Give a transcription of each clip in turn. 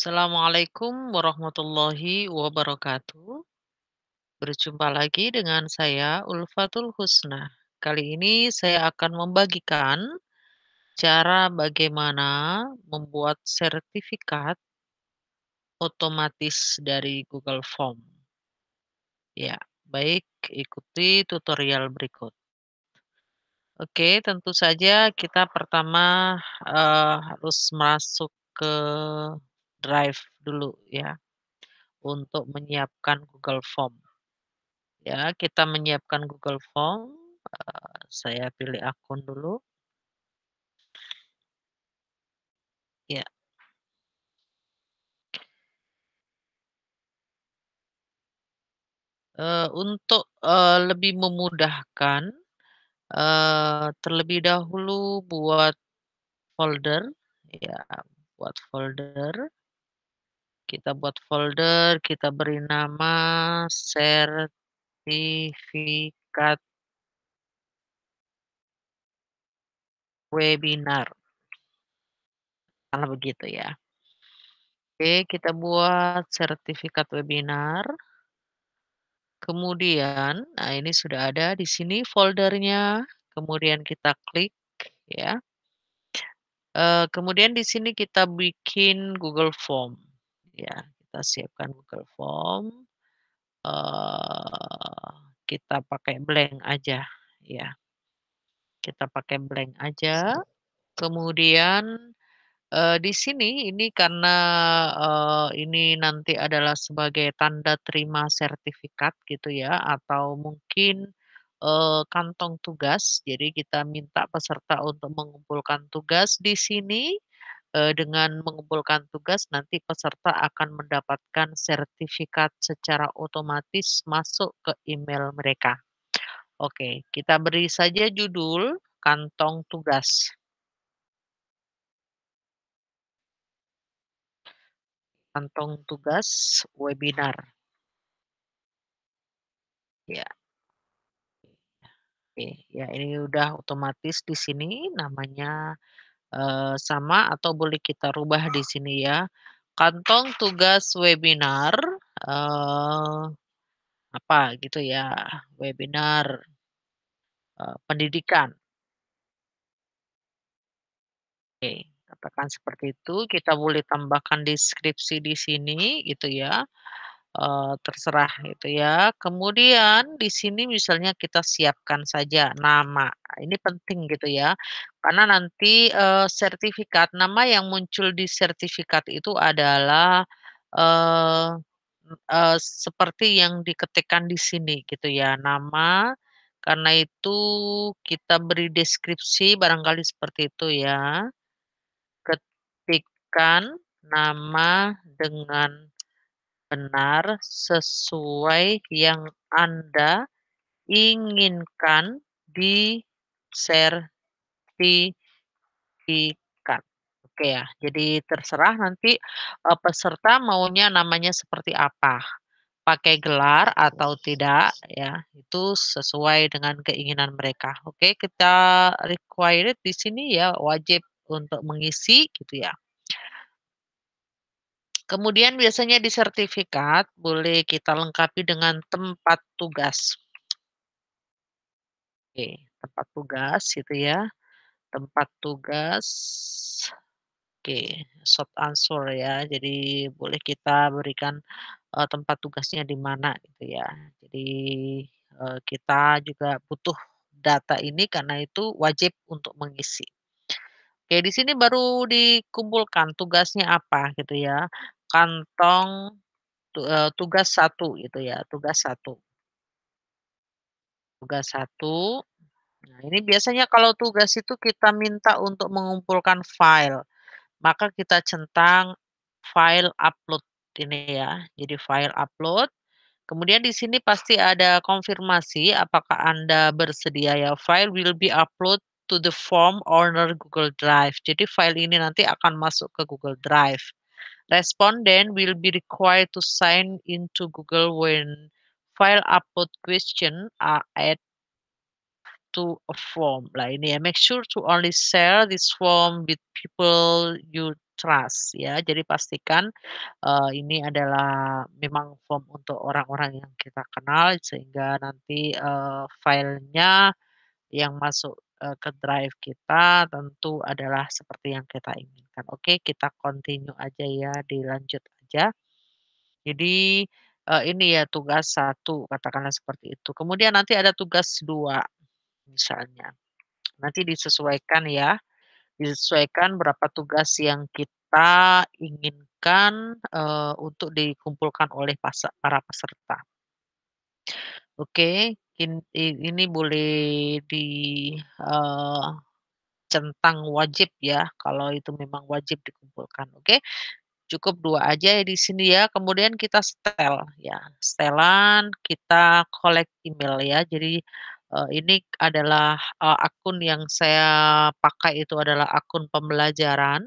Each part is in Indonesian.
Assalamualaikum warahmatullahi wabarakatuh. Berjumpa lagi dengan saya Ulfatul Husna. Kali ini saya akan membagikan cara bagaimana membuat sertifikat otomatis dari Google Form. Ya, baik ikuti tutorial berikut. Oke, tentu saja kita pertama uh, harus masuk ke Drive dulu ya, untuk menyiapkan Google Form. Ya, kita menyiapkan Google Form. Eh, saya pilih akun dulu. Ya. Eh, untuk eh, lebih memudahkan, terlebih dahulu buat folder, ya, buat folder kita buat folder, kita beri nama sertifikat webinar. Karena begitu ya. Oke, kita buat sertifikat webinar. Kemudian, nah ini sudah ada di sini foldernya. Kemudian kita klik ya. Eh, kemudian di sini kita bikin Google Form. Ya, kita siapkan Google Form, uh, kita pakai blank aja, ya. Kita pakai blank aja, kemudian, uh, di sini ini karena, uh, ini nanti adalah sebagai tanda terima sertifikat gitu ya, atau mungkin, kantong tugas, jadi kita minta peserta untuk mengumpulkan tugas di sini. Eh, dengan mengumpulkan tugas nanti peserta akan mendapatkan sertifikat secara otomatis masuk ke email mereka. Oke, kita beri saja judul kantong tugas. Kantong tugas webinar. Ya. Oke, ya ini udah otomatis di sini namanya Eh, sama atau boleh kita rubah di sini ya. Kantong tugas webinar uh, apa gitu ya, webinar uh, pendidikan. Oke, katakan seperti itu. Kita boleh tambahkan deskripsi di sini gitu ya. Eh, terserah gitu ya. Kemudian di sini misalnya kita siapkan saja nama, ini penting gitu ya, karena nanti, uh, sertifikat nama yang muncul di sertifikat itu adalah, uh, uh, seperti yang diketikkan di sini gitu ya, nama, karena itu kita beri deskripsi barangkali seperti itu ya. Ketikkan nama dengan benar sesuai yang Anda inginkan di disertifikat. Oke ya, jadi terserah nanti eh, peserta maunya namanya seperti apa. Pakai gelar atau tidak ya, itu sesuai dengan keinginan mereka. Oke, kita required di sini ya wajib untuk mengisi gitu ya. Kemudian biasanya di sertifikat boleh kita lengkapi dengan tempat tugas. Oke, tempat tugas itu ya. Tempat tugas. Oke, short answer ya. Jadi boleh kita berikan uh, tempat tugasnya di mana gitu ya. Jadi uh, kita juga butuh data ini karena itu wajib untuk mengisi. Oke, di sini baru dikumpulkan tugasnya apa gitu ya kantong eh, tugas satu itu ya, tugas satu Tugas satu Nah, ini biasanya kalau tugas itu kita minta untuk mengumpulkan file, maka kita centang file upload ini ya. Jadi file upload, kemudian di sini pasti ada konfirmasi apakah Anda bersedia ya, file will be upload to the form owner Google Drive. Jadi file ini nanti akan masuk ke Google Drive. Responden will be required to sign into Google when file upload question are added to a form lah ini ya. Make sure to only share this form with people you trust ya. Jadi pastikan uh, ini adalah memang form untuk orang-orang yang kita kenal sehingga nanti uh, filenya yang masuk Eh, ke drive kita tentu adalah seperti yang kita inginkan. Oke, kita continue aja ya, dilanjut aja. Jadi, eh, ini ya tugas satu, katakanlah seperti itu. Kemudian nanti ada tugas dua, misalnya. Nanti disesuaikan ya, disesuaikan berapa tugas yang kita inginkan, eh, untuk dikumpulkan oleh para peserta. Oke ini boleh di, uh, centang wajib ya, kalau itu memang wajib dikumpulkan, oke? Cukup dua aja ya di sini ya, kemudian kita setel ya, setelan, kita collect email ya. Jadi, uh, ini adalah, uh, akun yang saya pakai itu adalah akun pembelajaran.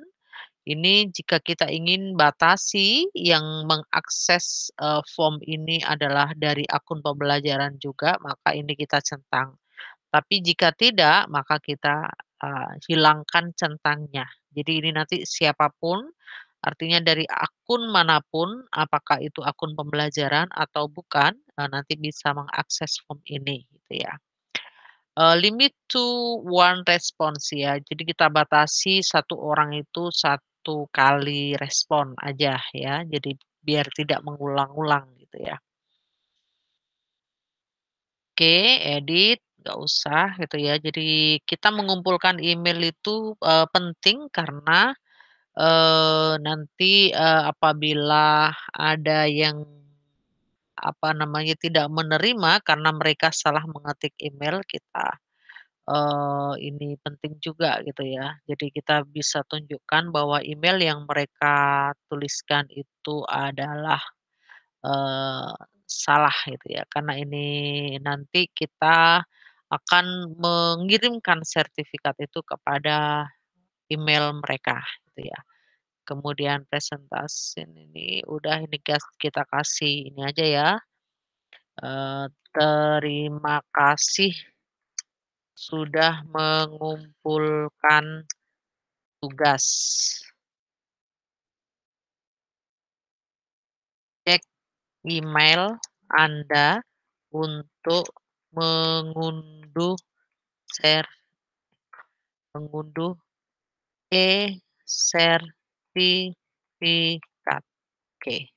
Ini jika kita ingin batasi yang mengakses, uh, form ini adalah dari akun pembelajaran juga, maka ini kita centang. Tapi jika tidak, maka kita, uh, hilangkan centangnya. Jadi ini nanti siapapun, artinya dari akun manapun, apakah itu akun pembelajaran atau bukan, uh, nanti bisa mengakses form ini, gitu ya. Uh, limit to one response ya, jadi kita batasi satu orang itu satu satu kali respon aja ya, jadi biar tidak mengulang-ulang gitu ya. Oke, edit, nggak usah gitu ya. Jadi kita mengumpulkan email itu, uh, penting karena, uh, nanti, uh, apabila ada yang, apa namanya, tidak menerima karena mereka salah mengetik email kita uh, ini penting juga gitu ya. Jadi kita bisa tunjukkan bahwa email yang mereka tuliskan itu adalah, uh, salah gitu ya, karena ini nanti kita akan mengirimkan sertifikat itu kepada email mereka gitu ya. Kemudian presentasi ini udah ini kita kasih ini aja ya, Uh, terima kasih sudah mengumpulkan tugas. Cek email Anda untuk mengunduh share mengunduh e-sertifikat. Oke. Okay.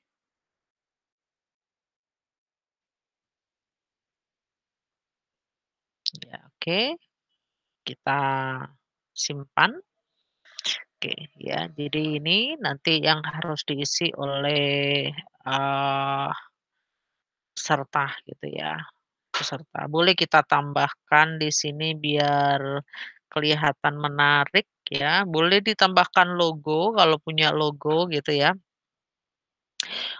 Oke. Kita simpan. Oke, ya. Jadi ini nanti yang harus diisi oleh uh, peserta gitu ya, peserta. Boleh kita tambahkan di sini biar kelihatan menarik ya. Boleh ditambahkan logo kalau punya logo gitu ya.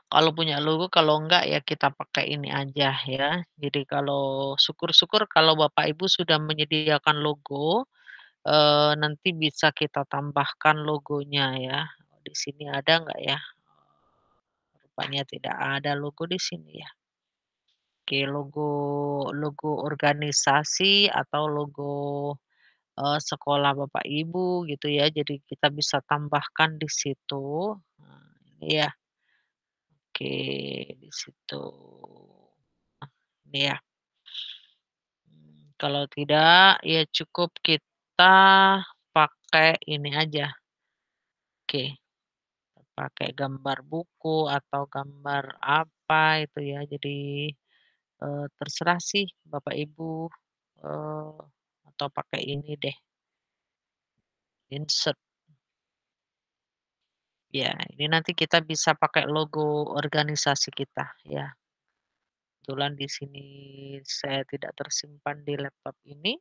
Kalau punya logo, kalau enggak ya kita pakai ini aja ya. Jadi kalau syukur-syukur kalau Bapak Ibu sudah menyediakan logo, eh, nanti bisa kita tambahkan logonya ya. Di sini ada enggak ya? Rupanya tidak ada logo di sini ya. Oke, logo logo organisasi atau logo, eh, sekolah Bapak Ibu gitu ya. Jadi kita bisa tambahkan di situ. Nah, ya. Oke, di situ. ya. kalau tidak, ya cukup kita pakai ini aja. Oke. Pakai gambar buku atau gambar apa itu ya, jadi, eh, terserah sih Bapak Ibu, eh, atau pakai ini deh. Insert. Ya, ini nanti kita bisa pakai logo organisasi kita ya. Kebetulan di sini saya tidak tersimpan di laptop ini.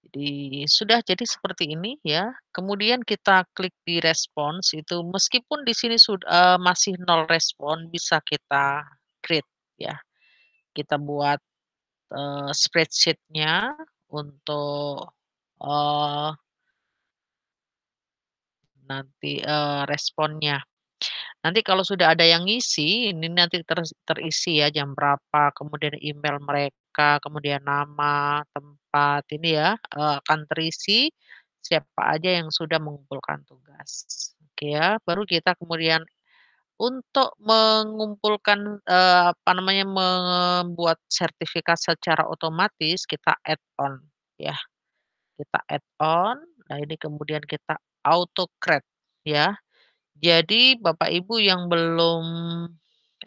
Jadi sudah jadi seperti ini ya. Kemudian kita klik di response itu meskipun di sini sudah eh, uh, masih nol respon bisa kita create ya. Kita buat uh, spreadsheet-nya untuk uh, nanti, uh, responnya. Nanti kalau sudah ada yang ngisi, ini nanti ter, terisi ya jam berapa, kemudian email mereka, kemudian nama, tempat, ini ya, akan terisi siapa aja yang sudah mengumpulkan tugas. Oke ya, baru kita kemudian untuk mengumpulkan, apa namanya, membuat sertifikat secara otomatis kita add on ya, kita add on, nah ini kemudian kita Autocad ya. Jadi Bapak Ibu yang belum,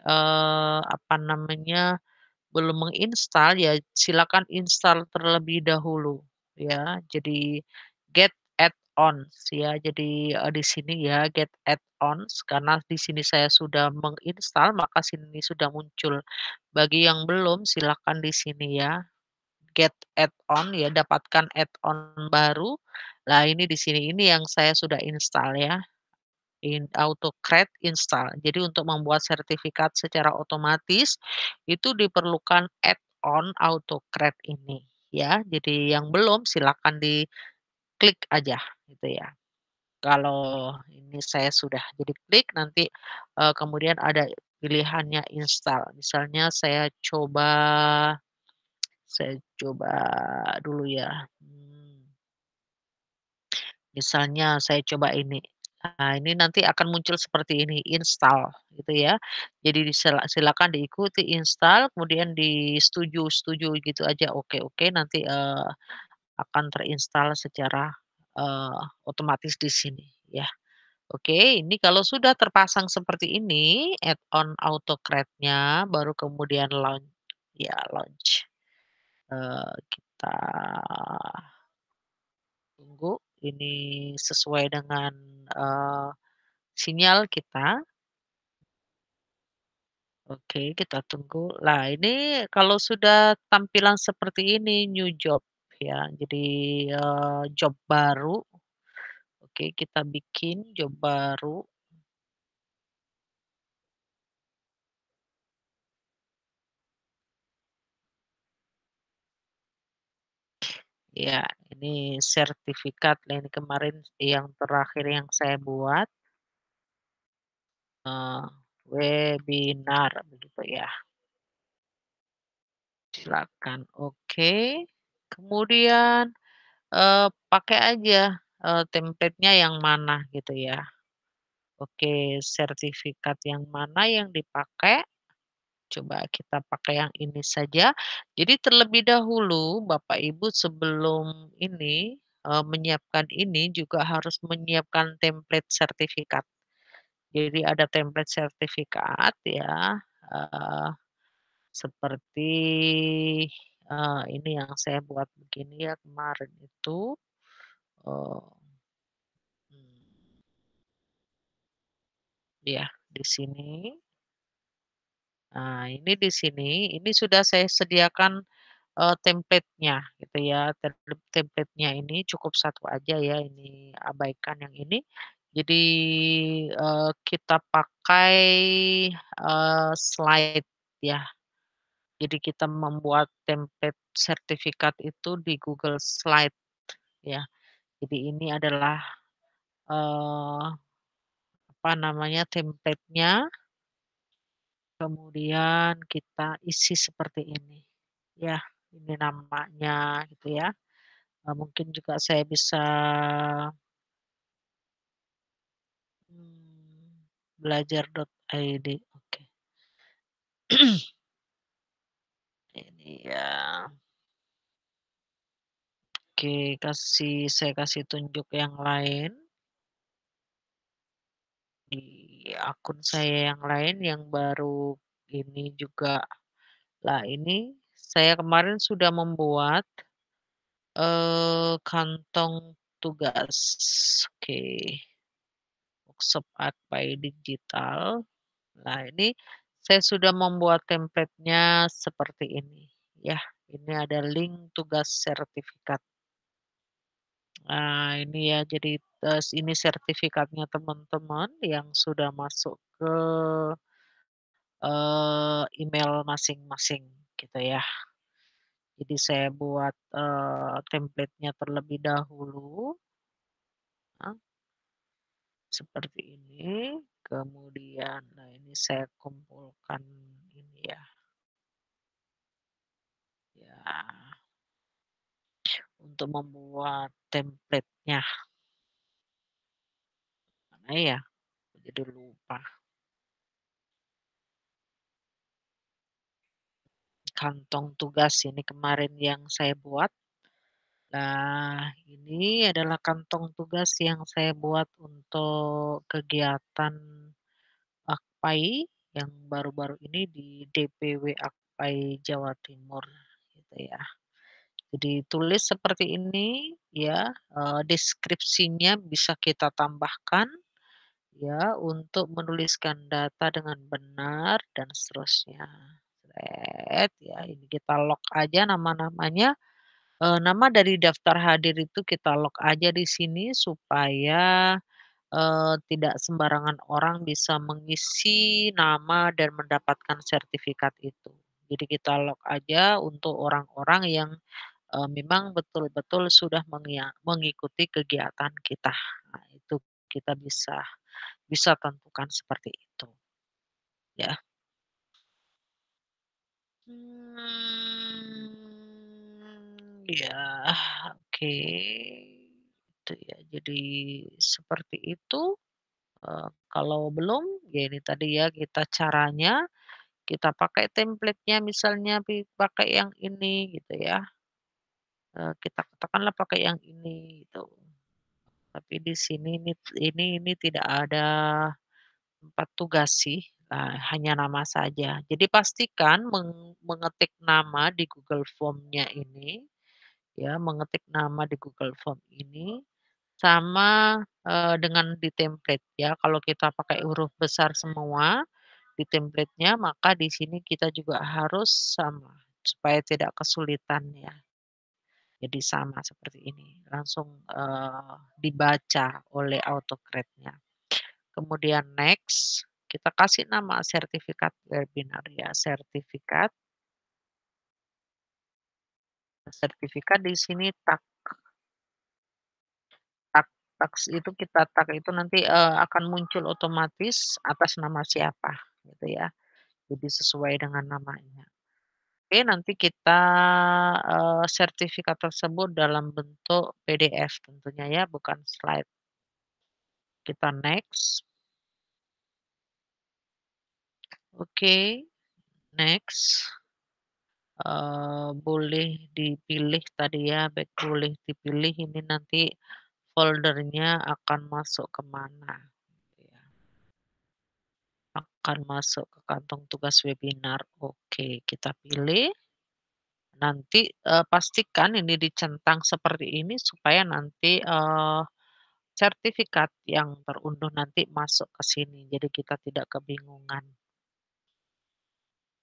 eh, apa namanya, belum menginstal ya silakan install terlebih dahulu ya. Jadi get add-ons ya. Jadi, eh, di sini ya get add-ons karena di sini saya sudah menginstal maka sini sudah muncul. Bagi yang belum silakan di sini ya, get add-on ya dapatkan add-on baru Nah, ini di sini ini yang saya sudah install ya, in AutoCAD install. Jadi untuk membuat sertifikat secara otomatis itu diperlukan add-on AutoCAD ini ya. Jadi yang belum silakan klik aja gitu ya kalau ini saya sudah jadi klik nanti uh, kemudian ada pilihannya install misalnya saya coba saya coba dulu ya Misalnya saya coba ini, nah ini nanti akan muncul seperti ini, install gitu ya. Jadi silakan diikuti install, kemudian disetuju, setuju gitu aja. Oke, oke, nanti uh, akan terinstall secara, uh, otomatis di sini ya. Oke, ini kalau sudah terpasang seperti ini add-on autocrate nya baru kemudian launch ya launch. uh, kita tunggu ini sesuai dengan, uh, sinyal kita. Oke, kita tunggu. Nah, ini kalau sudah tampilan seperti ini new job ya, jadi, uh, job baru. Oke, kita bikin job baru. Ya, ini sertifikat ini kemarin yang terakhir yang saya buat. Uh, webinar begitu ya. Silakan. Oke. Okay. Kemudian uh, pakai aja uh, template-nya yang mana gitu ya. Oke, okay. sertifikat yang mana yang dipakai? coba kita pakai yang ini saja. Jadi terlebih dahulu Bapak Ibu sebelum ini e, menyiapkan ini juga harus menyiapkan template sertifikat. Jadi ada template sertifikat ya. E, seperti e, ini yang saya buat begini ya kemarin itu E, ya di sini Nah, ini di sini, ini sudah saya sediakan, uh, template-nya gitu ya. template-nya ini cukup satu aja ya, ini abaikan yang ini. Jadi, uh, kita pakai, uh, slide ya. Jadi kita membuat template sertifikat itu di Google Slide ya. Jadi ini adalah, uh, apa namanya, template-nya. Kemudian kita isi seperti ini, ya. Ini namanya gitu ya. nah, mungkin juga saya bisa Mmm, belajar.id, oke. Ini ya. Oke, kasih saya kasih tunjuk yang lain. Di akun saya yang lain yang baru ini juga. Lah ini saya kemarin sudah membuat, uh, kantong tugas. Oke. Workshop by Digital. Nah ini saya sudah membuat template-nya seperti ini, ya. Ini ada link tugas sertifikat. Nah, ini ya jadi, eee, ini sertifikatnya teman-teman yang sudah masuk ke, uh, email masing-masing gitu ya. Jadi saya buat, uh, template-nya terlebih dahulu. nah, Seperti ini, kemudian nah ini saya kumpulkan ini ya. Ya. Untuk membuat template-nya. Mana ya? Jadi lupa. Kantong tugas ini kemarin yang saya buat. Nah, ini adalah kantong tugas yang saya buat untuk kegiatan Akpai yang baru-baru ini di DPW Akpai Jawa Timur gitu ya ditulis seperti ini ya, deskripsinya bisa kita tambahkan ya, untuk menuliskan data dengan benar dan seterusnya. Set, ya ini kita lock aja nama-namanya, nama dari daftar hadir itu kita lock aja di sini supaya, tidak sembarangan orang bisa mengisi nama dan mendapatkan sertifikat itu. Jadi kita lock aja untuk orang-orang yang uh, memang betul-betul sudah mengikuti kegiatan kita. Nah, itu kita bisa bisa tentukan seperti itu. Ya. Hmm, ya, oke. Itu ya, jadi seperti itu. Uh, kalau belum, ya ini tadi ya kita caranya, kita pakai template-nya misalnya pakai yang ini gitu ya. Eh, kita katakanlah pakai yang ini gitu. Tapi di sini ini ini ini tidak ada empat tugas sih, nah, hanya nama saja. Jadi pastikan mengetik nama di Google Form-nya ini, ya mengetik nama di Google Form ini, sama, uh, dengan di template ya. Kalau kita pakai huruf besar semua di templatenya, maka di sini kita juga harus sama, supaya tidak kesulitan ya. Jadi sama seperti ini, langsung, uh, dibaca oleh autocrate nya Kemudian next, kita kasih nama sertifikat webinar ya, sertifikat sertifikat di sini tak tak tak itu kita tak itu nanti, uh, akan muncul otomatis atas nama siapa gitu ya. Jadi sesuai dengan namanya. Oke, nanti kita, uh, sertifikat tersebut dalam bentuk PDF tentunya ya, bukan slide. Kita next. Oke, next. Uh, boleh dipilih tadi ya, baik boleh dipilih ini nanti foldernya akan masuk kemana mana akan masuk ke kantong tugas webinar. Oke, kita pilih. Nanti uh, pastikan ini dicentang seperti ini supaya nanti uh, sertifikat yang terunduh nanti masuk ke sini. Jadi kita tidak kebingungan.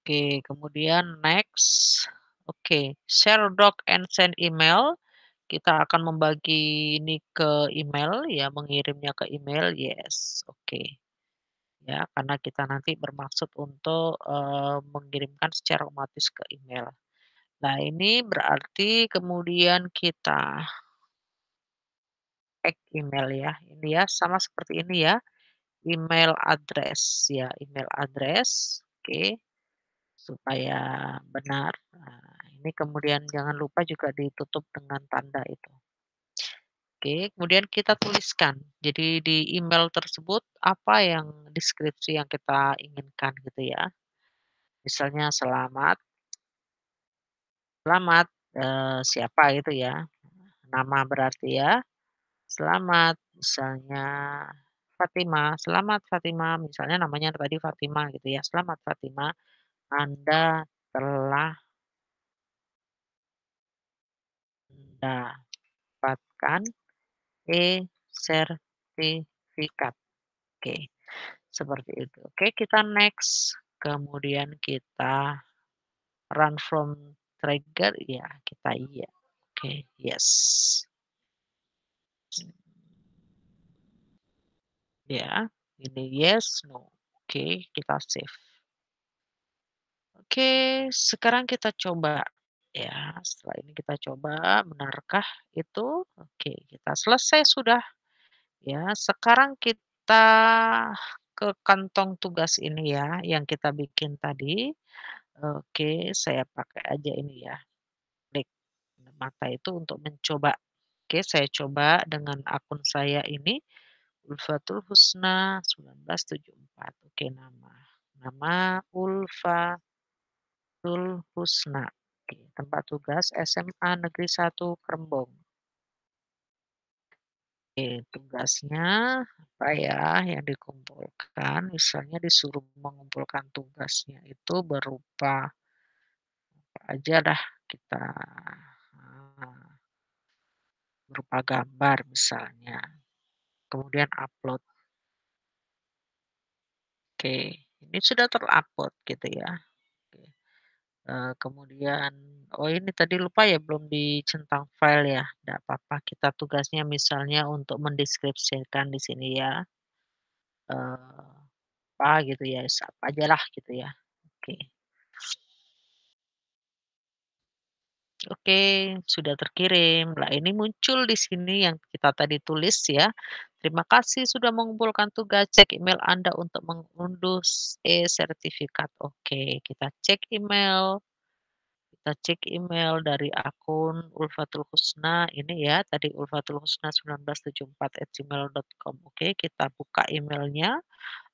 Oke, kemudian next. Oke, share doc and send email kita akan membagi ini ke email ya mengirimnya ke email yes oke okay. Ya, karena kita nanti bermaksud untuk, mengirimkan secara otomatis ke email. Nah, ini berarti kemudian kita ek email ya, ini ya, sama seperti ini ya, email address ya, email address, oke, supaya benar. Nah, ini kemudian jangan lupa juga ditutup dengan tanda itu. Oke, kemudian kita tuliskan. Jadi di email tersebut apa yang deskripsi yang kita inginkan gitu ya. Misalnya selamat. Selamat eh, siapa itu ya. Nama berarti ya. Selamat misalnya Fatima. Selamat Fatima. Misalnya namanya tadi Fatima gitu ya. Selamat Fatima. Anda telah mendapatkan dapatkan e-sertifikat. Oke, seperti itu. Oke, kita next. Kemudian kita run from trigger. Ya, kita iya. Oke, yes. Ya, ini yes, no. Oke, kita save. Oke, sekarang kita coba Ya, setelah ini kita coba benarkah itu? Oke, kita selesai sudah. Ya, sekarang kita ke kantong tugas ini ya yang kita bikin tadi. Oke, saya pakai aja ini ya. Klik mata itu untuk mencoba. Oke, saya coba dengan akun saya ini Ulfatul Husna 1974. Oke, nama. Nama Ulfatul Husna. Oke, tempat tugas SMA Negeri 1 Kerembong. Oke, tugasnya apa ya yang dikumpulkan? Misalnya disuruh mengumpulkan tugasnya itu berupa apa aja dah kita ah, berupa gambar misalnya. Kemudian upload. Oke, ini sudah terupload gitu ya kemudian oh ini tadi lupa ya belum dicentang file ya, tidak apa-apa kita tugasnya misalnya untuk mendeskripsikan di sini ya. uh, apa gitu ya, apa aja lah gitu ya, oke. Oke, sudah terkirim. Nah, ini muncul di sini yang kita tadi tulis ya. Terima kasih sudah mengumpulkan tugas. Cek email Anda untuk mengunduh e-sertifikat. Oke, kita cek email. Kita cek email dari akun Ulfatul Husna. Ini ya, tadi Ulfatul Husna 1974@gmail.com. Oke, kita buka emailnya.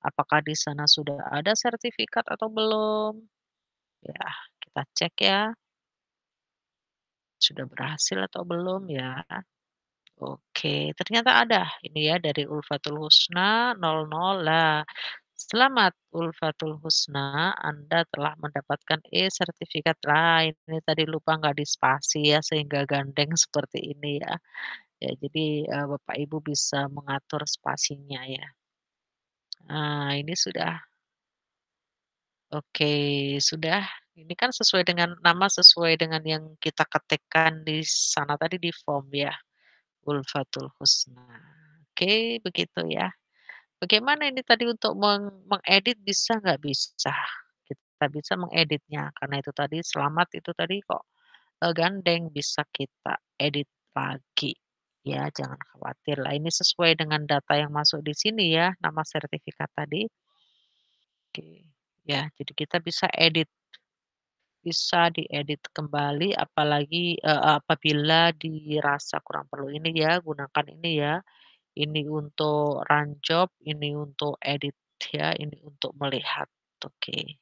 Apakah di sana sudah ada sertifikat atau belum? Ya, kita cek ya. Sudah berhasil atau belum ya? Oke, ternyata ada ini ya dari Ulfatul Husna 00. Lah, selamat Ulfatul Husna, Anda telah mendapatkan e-sertifikat. Lah, ini tadi lupa nggak di spasi ya sehingga gandeng seperti ini ya. Ya, jadi, eh, Bapak Ibu bisa mengatur spasinya ya. Nah, ini sudah. Oke, sudah? Ini kan sesuai dengan nama, sesuai dengan yang kita ketikkan di sana tadi di form ya. Ulfatul Husna. Oke, begitu ya. Bagaimana ini tadi untuk mengedit bisa nggak bisa? Kita bisa mengeditnya karena itu tadi selamat itu tadi kok eh, gandeng bisa kita edit lagi ya jangan khawatir lah ini sesuai dengan data yang masuk di sini ya nama sertifikat tadi oke ya jadi kita bisa edit bisa diedit kembali apalagi, uh, apabila dirasa kurang perlu. Ini ya, gunakan ini ya, ini untuk run job, ini untuk edit ya, ini untuk melihat. Oke.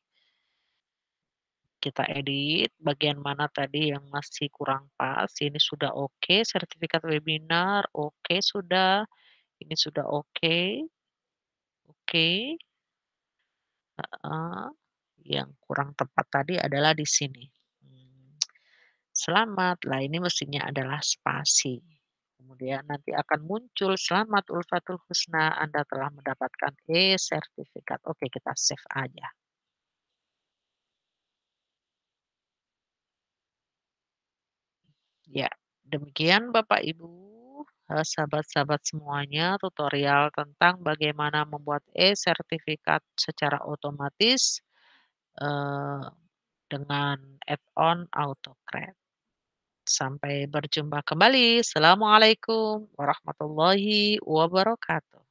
Kita edit bagian mana tadi yang masih kurang pas, ini sudah oke, sertifikat webinar oke sudah, ini sudah oke. Oke. Heeh yang kurang tepat tadi adalah di sini. Hmm, selamat, lah ini mestinya adalah spasi. Kemudian nanti akan muncul selamat ulfatul husna, Anda telah mendapatkan e-sertifikat. Oke, kita save aja. Ya, demikian Bapak Ibu eh, sahabat-sahabat semuanya tutorial tentang bagaimana membuat e-sertifikat secara otomatis Eh, dengan add-on AutoCAD. Sampai berjumpa kembali. Assalamualaikum warahmatullahi wabarakatuh.